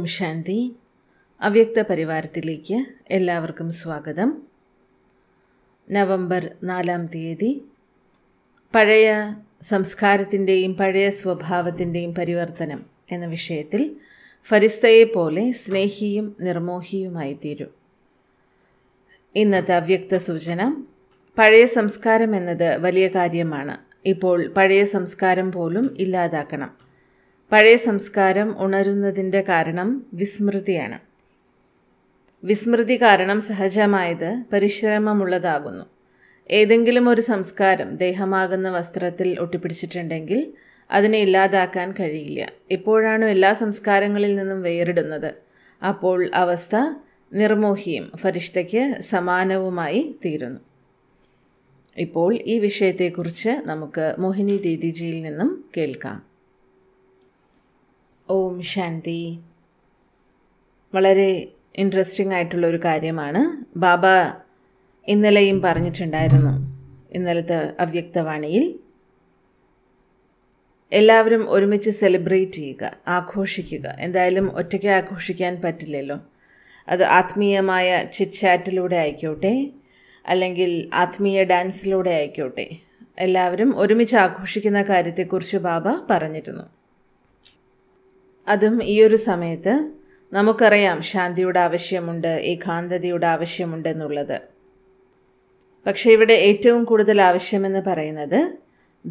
ഓം ശാന്തി അവ്യക്ത പരിവാരത്തിലേക്ക് എല്ലാവർക്കും സ്വാഗതം നവംബർ നാലാം തീയതി പഴയ സംസ്കാരത്തിൻ്റെയും പഴയ സ്വഭാവത്തിൻ്റെയും പരിവർത്തനം എന്ന വിഷയത്തിൽ ഫരിസ്തയെ പോലെ സ്നേഹിയും നിർമോഹിയുമായി തീരും ഇന്നത്തെ അവ്യക്ത സൂചന പഴയ സംസ്കാരം എന്നത് വലിയ കാര്യമാണ് ഇപ്പോൾ പഴയ സംസ്കാരം പോലും ഇല്ലാതാക്കണം പഴയ സംസ്കാരം ഉണരുന്നതിൻ്റെ കാരണം വിസ്മൃതിയാണ് വിസ്മൃതി കാരണം സഹജമായത് പരിശ്രമമുള്ളതാകുന്നു ഏതെങ്കിലും ഒരു സംസ്കാരം ദേഹമാകുന്ന വസ്ത്രത്തിൽ ഒട്ടിപ്പിടിച്ചിട്ടുണ്ടെങ്കിൽ അതിനെ ഇല്ലാതാക്കാൻ കഴിയില്ല എപ്പോഴാണ് എല്ലാ സംസ്കാരങ്ങളിൽ നിന്നും വേറിടുന്നത് അപ്പോൾ അവസ്ഥ നിർമോഹിയും ഫരിഷ്തയ്ക്ക് സമാനവുമായി തീരുന്നു ഇപ്പോൾ ഈ വിഷയത്തെക്കുറിച്ച് നമുക്ക് മോഹിനി ദീദിജിയിൽ നിന്നും കേൾക്കാം ഓം ശാന്തി വളരെ ഇൻട്രസ്റ്റിംഗ് ആയിട്ടുള്ള ഒരു കാര്യമാണ് ബാബ ഇന്നലെയും പറഞ്ഞിട്ടുണ്ടായിരുന്നു ഇന്നലത്തെ അവ്യക്തവാണിയിൽ എല്ലാവരും ഒരുമിച്ച് സെലിബ്രേറ്റ് ചെയ്യുക ആഘോഷിക്കുക എന്തായാലും ഒറ്റയ്ക്ക് ആഘോഷിക്കാൻ പറ്റില്ലല്ലോ അത് ആത്മീയമായ ചിറ്റ്ചാറ്റിലൂടെ ആയിക്കോട്ടെ അല്ലെങ്കിൽ ആത്മീയ ഡാൻസിലൂടെ ആയിക്കോട്ടെ എല്ലാവരും ഒരുമിച്ച് ആഘോഷിക്കുന്ന കാര്യത്തെക്കുറിച്ച് ബാബ പറഞ്ഞിരുന്നു അതും ഈ ഒരു സമയത്ത് നമുക്കറിയാം ശാന്തിയുടെ ആവശ്യമുണ്ട് ഏകാന്തതയുടെ ആവശ്യമുണ്ടെന്നുള്ളത് പക്ഷേ ഇവിടെ ഏറ്റവും കൂടുതൽ ആവശ്യമെന്ന് പറയുന്നത്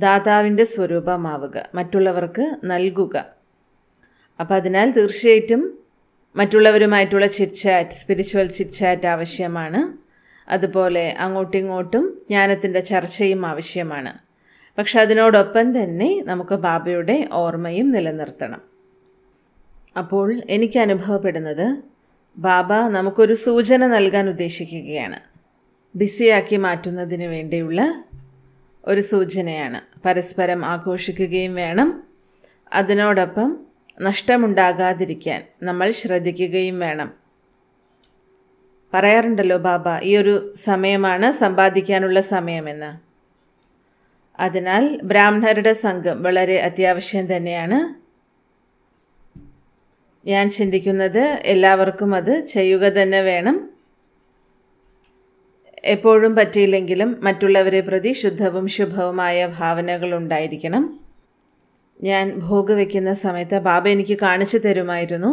ദാതാവിൻ്റെ സ്വരൂപമാവുക മറ്റുള്ളവർക്ക് നൽകുക അപ്പം അതിനാൽ തീർച്ചയായിട്ടും മറ്റുള്ളവരുമായിട്ടുള്ള ചിറ്റ്ചാറ്റ് സ്പിരിച്വൽ ചിറ്റ്ചാറ്റ് ആവശ്യമാണ് അതുപോലെ ഇങ്ങോട്ടും ജ്ഞാനത്തിൻ്റെ ചർച്ചയും ആവശ്യമാണ് പക്ഷെ അതിനോടൊപ്പം തന്നെ നമുക്ക് ബാബയുടെ ഓർമ്മയും നിലനിർത്തണം അപ്പോൾ എനിക്ക് അനുഭവപ്പെടുന്നത് ബാബ നമുക്കൊരു സൂചന നൽകാൻ ഉദ്ദേശിക്കുകയാണ് ബിസിയാക്കി മാറ്റുന്നതിന് വേണ്ടിയുള്ള ഒരു സൂചനയാണ് പരസ്പരം ആഘോഷിക്കുകയും വേണം അതിനോടൊപ്പം നഷ്ടമുണ്ടാകാതിരിക്കാൻ നമ്മൾ ശ്രദ്ധിക്കുകയും വേണം പറയാറുണ്ടല്ലോ ബാബ ഈ ഒരു സമയമാണ് സമ്പാദിക്കാനുള്ള സമയമെന്ന് അതിനാൽ ബ്രാഹ്മണരുടെ സംഘം വളരെ അത്യാവശ്യം തന്നെയാണ് ഞാൻ ചിന്തിക്കുന്നത് എല്ലാവർക്കും അത് ചെയ്യുക തന്നെ വേണം എപ്പോഴും പറ്റിയില്ലെങ്കിലും മറ്റുള്ളവരെ പ്രതി ശുദ്ധവും ശുഭവുമായ ഭാവനകൾ ഉണ്ടായിരിക്കണം ഞാൻ ഭോഗ് വയ്ക്കുന്ന സമയത്ത് ബാബ എനിക്ക് കാണിച്ചു തരുമായിരുന്നു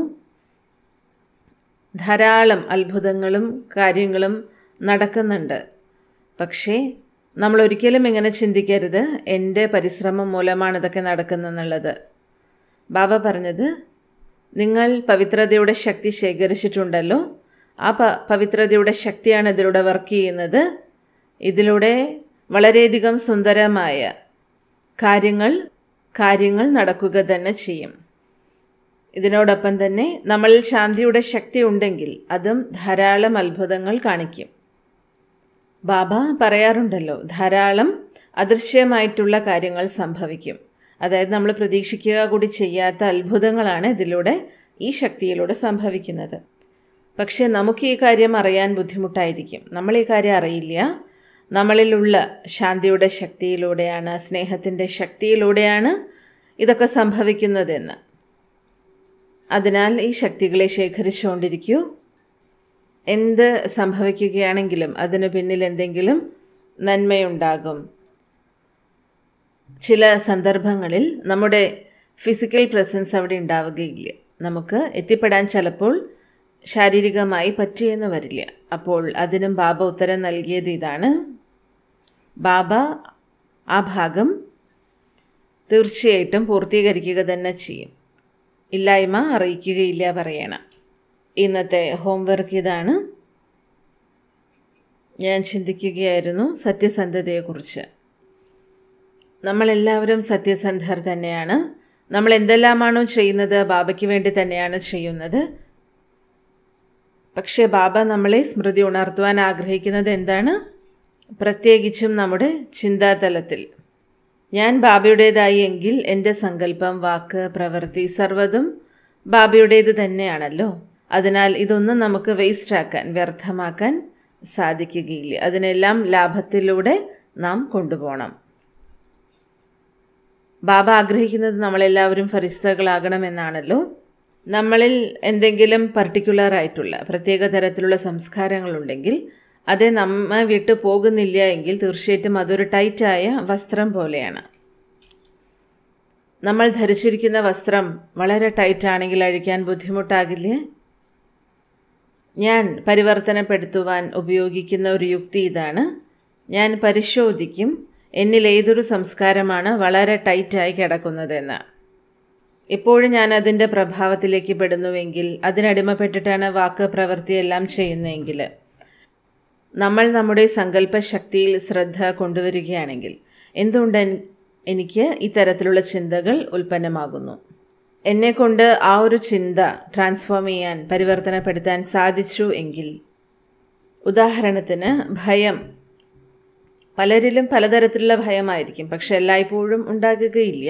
ധാരാളം അത്ഭുതങ്ങളും കാര്യങ്ങളും നടക്കുന്നുണ്ട് പക്ഷേ നമ്മൾ ഒരിക്കലും ഇങ്ങനെ ചിന്തിക്കരുത് എൻ്റെ പരിശ്രമം മൂലമാണ് ഇതൊക്കെ നടക്കുന്നതെന്നുള്ളത് ബാബ പറഞ്ഞത് നിങ്ങൾ പവിത്രതയുടെ ശക്തി ശേഖരിച്ചിട്ടുണ്ടല്ലോ ആ പ പവിത്രതയുടെ ശക്തിയാണ് ഇതിലൂടെ വർക്ക് ചെയ്യുന്നത് ഇതിലൂടെ വളരെയധികം സുന്ദരമായ കാര്യങ്ങൾ കാര്യങ്ങൾ നടക്കുക തന്നെ ചെയ്യും ഇതിനോടൊപ്പം തന്നെ നമ്മളിൽ ശാന്തിയുടെ ശക്തി ഉണ്ടെങ്കിൽ അതും ധാരാളം അത്ഭുതങ്ങൾ കാണിക്കും ബാബ പറയാറുണ്ടല്ലോ ധാരാളം അദൃശ്യമായിട്ടുള്ള കാര്യങ്ങൾ സംഭവിക്കും അതായത് നമ്മൾ പ്രതീക്ഷിക്കുക കൂടി ചെയ്യാത്ത അത്ഭുതങ്ങളാണ് ഇതിലൂടെ ഈ ശക്തിയിലൂടെ സംഭവിക്കുന്നത് പക്ഷേ നമുക്ക് ഈ കാര്യം അറിയാൻ ബുദ്ധിമുട്ടായിരിക്കും നമ്മൾ ഈ കാര്യം അറിയില്ല നമ്മളിലുള്ള ശാന്തിയുടെ ശക്തിയിലൂടെയാണ് സ്നേഹത്തിൻ്റെ ശക്തിയിലൂടെയാണ് ഇതൊക്കെ സംഭവിക്കുന്നതെന്ന് അതിനാൽ ഈ ശക്തികളെ ശേഖരിച്ചുകൊണ്ടിരിക്കൂ എന്ത് സംഭവിക്കുകയാണെങ്കിലും അതിനു പിന്നിൽ എന്തെങ്കിലും നന്മയുണ്ടാകും ചില സന്ദർഭങ്ങളിൽ നമ്മുടെ ഫിസിക്കൽ പ്രസൻസ് അവിടെ ഉണ്ടാവുകയില്ല നമുക്ക് എത്തിപ്പെടാൻ ചിലപ്പോൾ ശാരീരികമായി പറ്റിയെന്ന് വരില്ല അപ്പോൾ അതിനും ബാബ ഉത്തരം നൽകിയത് ഇതാണ് ബാബ ആ ഭാഗം തീർച്ചയായിട്ടും പൂർത്തീകരിക്കുക തന്നെ ചെയ്യും ഇല്ലായ്മ അറിയിക്കുകയില്ല പറയണം ഇന്നത്തെ ഹോംവർക്ക് ഇതാണ് ഞാൻ ചിന്തിക്കുകയായിരുന്നു സത്യസന്ധതയെക്കുറിച്ച് നമ്മളെല്ലാവരും സത്യസന്ധർ തന്നെയാണ് നമ്മൾ എന്തെല്ലാമാണോ ചെയ്യുന്നത് ബാബയ്ക്ക് വേണ്ടി തന്നെയാണ് ചെയ്യുന്നത് പക്ഷേ ബാബ നമ്മളെ സ്മൃതി ഉണർത്തുവാൻ ആഗ്രഹിക്കുന്നത് എന്താണ് പ്രത്യേകിച്ചും നമ്മുടെ ചിന്താതലത്തിൽ ഞാൻ ബാബയുടേതായി എങ്കിൽ എൻ്റെ സങ്കല്പം വാക്ക് പ്രവൃത്തി സർവ്വതും ബാബയുടേത് തന്നെയാണല്ലോ അതിനാൽ ഇതൊന്നും നമുക്ക് വേസ്റ്റാക്കാൻ വ്യർത്ഥമാക്കാൻ സാധിക്കുകയില്ല അതിനെല്ലാം ലാഭത്തിലൂടെ നാം കൊണ്ടുപോകണം ബാബ ആഗ്രഹിക്കുന്നത് നമ്മളെല്ലാവരും ഫരിസ്തകളാകണമെന്നാണല്ലോ നമ്മളിൽ എന്തെങ്കിലും ആയിട്ടുള്ള പ്രത്യേക തരത്തിലുള്ള സംസ്കാരങ്ങളുണ്ടെങ്കിൽ അത് നമ്മെ വിട്ട് പോകുന്നില്ല എങ്കിൽ തീർച്ചയായിട്ടും അതൊരു ടൈറ്റായ വസ്ത്രം പോലെയാണ് നമ്മൾ ധരിച്ചിരിക്കുന്ന വസ്ത്രം വളരെ ടൈറ്റാണെങ്കിൽ അഴിക്കാൻ ബുദ്ധിമുട്ടാകില്ല ഞാൻ പരിവർത്തനപ്പെടുത്തുവാൻ ഉപയോഗിക്കുന്ന ഒരു യുക്തി ഇതാണ് ഞാൻ പരിശോധിക്കും എന്നിൽ ഏതൊരു സംസ്കാരമാണ് വളരെ ടൈറ്റായി കിടക്കുന്നതെന്ന് എപ്പോഴും ഞാൻ അതിൻ്റെ പ്രഭാവത്തിലേക്ക് പെടുന്നുവെങ്കിൽ അതിനടിമപ്പെട്ടിട്ടാണ് വാക്ക് പ്രവൃത്തിയെല്ലാം ചെയ്യുന്നതെങ്കിൽ നമ്മൾ നമ്മുടെ സങ്കല്പശക്തിയിൽ ശക്തിയിൽ ശ്രദ്ധ കൊണ്ടുവരികയാണെങ്കിൽ എന്തുകൊണ്ട് എനിക്ക് ഇത്തരത്തിലുള്ള ചിന്തകൾ ഉൽപ്പന്നമാകുന്നു എന്നെക്കൊണ്ട് ആ ഒരു ചിന്ത ട്രാൻസ്ഫോം ചെയ്യാൻ പരിവർത്തനപ്പെടുത്താൻ സാധിച്ചു എങ്കിൽ ഉദാഹരണത്തിന് ഭയം പലരിലും പലതരത്തിലുള്ള ഭയമായിരിക്കും പക്ഷെ എല്ലായ്പ്പോഴും ഉണ്ടാകുകയില്ല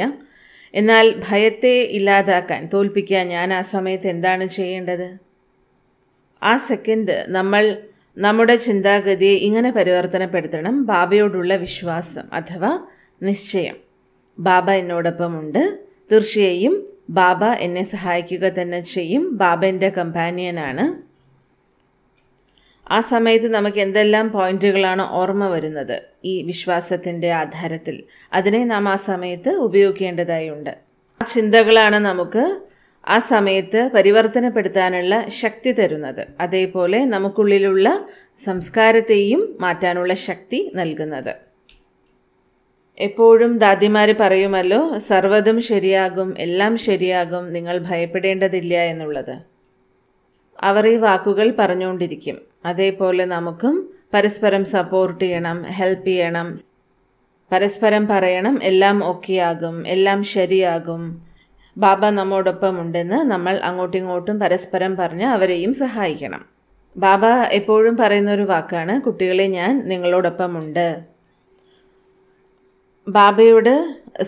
എന്നാൽ ഭയത്തെ ഇല്ലാതാക്കാൻ തോൽപ്പിക്കാൻ ഞാൻ ആ സമയത്ത് എന്താണ് ചെയ്യേണ്ടത് ആ സെക്കൻഡ് നമ്മൾ നമ്മുടെ ചിന്താഗതിയെ ഇങ്ങനെ പരിവർത്തനപ്പെടുത്തണം ബാബയോടുള്ള വിശ്വാസം അഥവാ നിശ്ചയം ബാബ എന്നോടൊപ്പം ഉണ്ട് തീർച്ചയായും ബാബ എന്നെ സഹായിക്കുക തന്നെ ചെയ്യും ബാബ എൻ്റെ കമ്പാനിയനാണ് ആ സമയത്ത് നമുക്ക് എന്തെല്ലാം പോയിന്റുകളാണ് ഓർമ്മ വരുന്നത് ഈ വിശ്വാസത്തിൻ്റെ ആധാരത്തിൽ അതിനെ നാം ആ സമയത്ത് ഉപയോഗിക്കേണ്ടതായുണ്ട് ആ ചിന്തകളാണ് നമുക്ക് ആ സമയത്ത് പരിവർത്തനപ്പെടുത്താനുള്ള ശക്തി തരുന്നത് അതേപോലെ നമുക്കുള്ളിലുള്ള സംസ്കാരത്തെയും മാറ്റാനുള്ള ശക്തി നൽകുന്നത് എപ്പോഴും ദാദിമാർ പറയുമല്ലോ സർവ്വതും ശരിയാകും എല്ലാം ശരിയാകും നിങ്ങൾ ഭയപ്പെടേണ്ടതില്ല എന്നുള്ളത് അവർ ഈ വാക്കുകൾ പറഞ്ഞുകൊണ്ടിരിക്കും അതേപോലെ നമുക്കും പരസ്പരം സപ്പോർട്ട് ചെയ്യണം ഹെൽപ്പ് ചെയ്യണം പരസ്പരം പറയണം എല്ലാം ആകും എല്ലാം ശരിയാകും ബാബ നമ്മോടൊപ്പം ഉണ്ടെന്ന് നമ്മൾ അങ്ങോട്ടും ഇങ്ങോട്ടും പരസ്പരം പറഞ്ഞ് അവരെയും സഹായിക്കണം ബാബ എപ്പോഴും പറയുന്ന ഒരു വാക്കാണ് കുട്ടികളെ ഞാൻ നിങ്ങളോടൊപ്പമുണ്ട് ബാബയോട്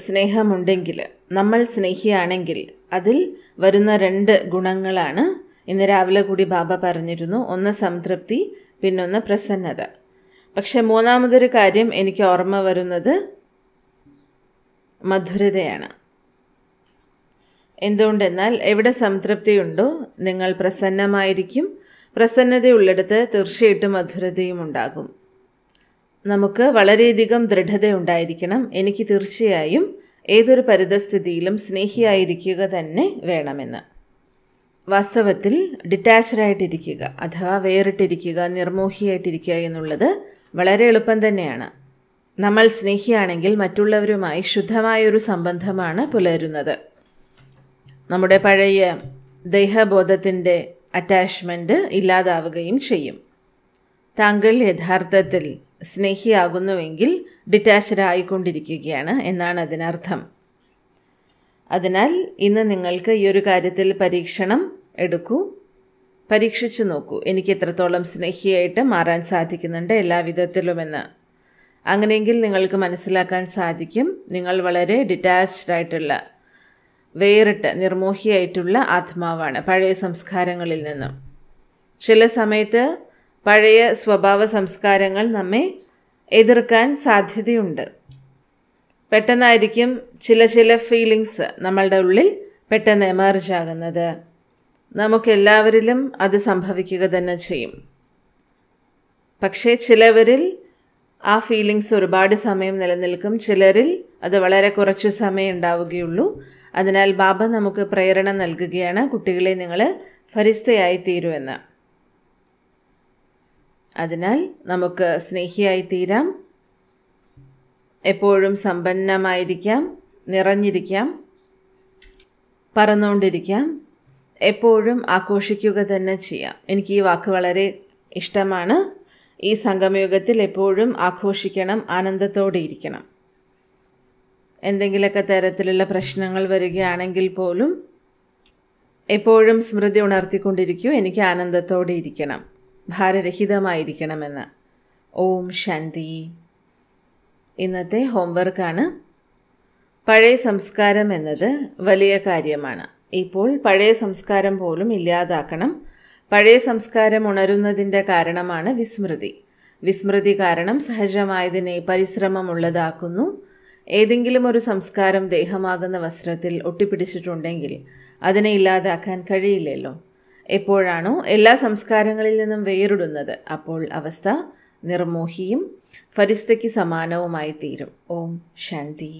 സ്നേഹമുണ്ടെങ്കിൽ നമ്മൾ സ്നേഹിയാണെങ്കിൽ അതിൽ വരുന്ന രണ്ട് ഗുണങ്ങളാണ് ഇന്ന് രാവിലെ കൂടി ബാബ പറഞ്ഞിരുന്നു ഒന്ന് സംതൃപ്തി പിന്നൊന്ന് പ്രസന്നത പക്ഷെ മൂന്നാമതൊരു കാര്യം എനിക്ക് ഓർമ്മ വരുന്നത് മധുരതയാണ് എന്തുകൊണ്ടെന്നാൽ എവിടെ സംതൃപ്തിയുണ്ടോ നിങ്ങൾ പ്രസന്നമായിരിക്കും പ്രസന്നതയുള്ളിടത്ത് തീർച്ചയായിട്ടും മധുരതയും ഉണ്ടാകും നമുക്ക് വളരെയധികം ദൃഢതയുണ്ടായിരിക്കണം എനിക്ക് തീർച്ചയായും ഏതൊരു പരിതസ്ഥിതിയിലും സ്നേഹിയായിരിക്കുക തന്നെ വേണമെന്ന് വാസ്തവത്തിൽ ഡിറ്റാച്ച്ഡ് ആയിട്ടിരിക്കുക അഥവാ വേറിട്ടിരിക്കുക നിർമോഹിയായിട്ടിരിക്കുക എന്നുള്ളത് വളരെ എളുപ്പം തന്നെയാണ് നമ്മൾ സ്നേഹിയാണെങ്കിൽ മറ്റുള്ളവരുമായി ശുദ്ധമായൊരു സംബന്ധമാണ് പുലരുന്നത് നമ്മുടെ പഴയ ദേഹബോധത്തിൻ്റെ അറ്റാച്ച്മെൻറ്റ് ഇല്ലാതാവുകയും ചെയ്യും താങ്കൾ യഥാർത്ഥത്തിൽ സ്നേഹിയാകുന്നുവെങ്കിൽ ഡിറ്റാച്ച്ഡ് ആയിക്കൊണ്ടിരിക്കുകയാണ് എന്നാണ് അതിനർത്ഥം അതിനാൽ ഇന്ന് നിങ്ങൾക്ക് ഈ ഒരു കാര്യത്തിൽ പരീക്ഷണം എടുക്കൂ പരീക്ഷിച്ചു നോക്കൂ എനിക്ക് എത്രത്തോളം സ്നേഹിയായിട്ട് മാറാൻ സാധിക്കുന്നുണ്ട് എല്ലാ വിധത്തിലുമെന്ന് അങ്ങനെയെങ്കിൽ നിങ്ങൾക്ക് മനസ്സിലാക്കാൻ സാധിക്കും നിങ്ങൾ വളരെ ഡിറ്റാച്ച്ഡ് ആയിട്ടുള്ള വേറിട്ട് നിർമോഹിയായിട്ടുള്ള ആത്മാവാണ് പഴയ സംസ്കാരങ്ങളിൽ നിന്നും ചില സമയത്ത് പഴയ സ്വഭാവ സംസ്കാരങ്ങൾ നമ്മെ എതിർക്കാൻ സാധ്യതയുണ്ട് പെട്ടെന്നായിരിക്കും ചില ചില ഫീലിങ്സ് നമ്മളുടെ ഉള്ളിൽ പെട്ടെന്ന് എമർജ് ആകുന്നത് നമുക്കെല്ലാവരിലും അത് സംഭവിക്കുക തന്നെ ചെയ്യും പക്ഷേ ചിലവരിൽ ആ ഫീലിങ്സ് ഒരുപാട് സമയം നിലനിൽക്കും ചിലരിൽ അത് വളരെ കുറച്ചു സമയം ഉണ്ടാവുകയുള്ളൂ അതിനാൽ ബാബ നമുക്ക് പ്രേരണ നൽകുകയാണ് കുട്ടികളെ നിങ്ങൾ ഫരിസ്തയായി തീരുമെന്ന് അതിനാൽ നമുക്ക് സ്നേഹിയായി തീരാം എപ്പോഴും സമ്പന്നമായിരിക്കാം നിറഞ്ഞിരിക്കാം പറന്നുകൊണ്ടിരിക്കാം എപ്പോഴും ആഘോഷിക്കുക തന്നെ ചെയ്യാം എനിക്ക് ഈ വാക്ക് വളരെ ഇഷ്ടമാണ് ഈ സംഗമയുഗത്തിൽ എപ്പോഴും ആഘോഷിക്കണം ആനന്ദത്തോടെ ഇരിക്കണം എന്തെങ്കിലുമൊക്കെ തരത്തിലുള്ള പ്രശ്നങ്ങൾ വരികയാണെങ്കിൽ പോലും എപ്പോഴും സ്മൃതി ഉണർത്തിക്കൊണ്ടിരിക്കൂ എനിക്ക് ആനന്ദത്തോടെ ഇരിക്കണം ഭാരരഹിതമായിരിക്കണമെന്ന് ഓം ശാന്തി ഇന്നത്തെ ഹോംവർക്കാണ് പഴയ സംസ്കാരം എന്നത് വലിയ കാര്യമാണ് ഇപ്പോൾ പഴയ സംസ്കാരം പോലും ഇല്ലാതാക്കണം പഴയ സംസ്കാരം ഉണരുന്നതിൻ്റെ കാരണമാണ് വിസ്മൃതി വിസ്മൃതി കാരണം സഹജമായതിനെ പരിശ്രമമുള്ളതാക്കുന്നു ഏതെങ്കിലും ഒരു സംസ്കാരം ദേഹമാകുന്ന വസ്ത്രത്തിൽ ഒട്ടിപ്പിടിച്ചിട്ടുണ്ടെങ്കിൽ അതിനെ ഇല്ലാതാക്കാൻ കഴിയില്ലല്ലോ എപ്പോഴാണോ എല്ലാ സംസ്കാരങ്ങളിൽ നിന്നും വേറിടുന്നത് അപ്പോൾ അവസ്ഥ നിർമോഹിയും ഫരിസ്ഥയ്ക്ക് സമാനവുമായി തീരും ഓം ശാന്തി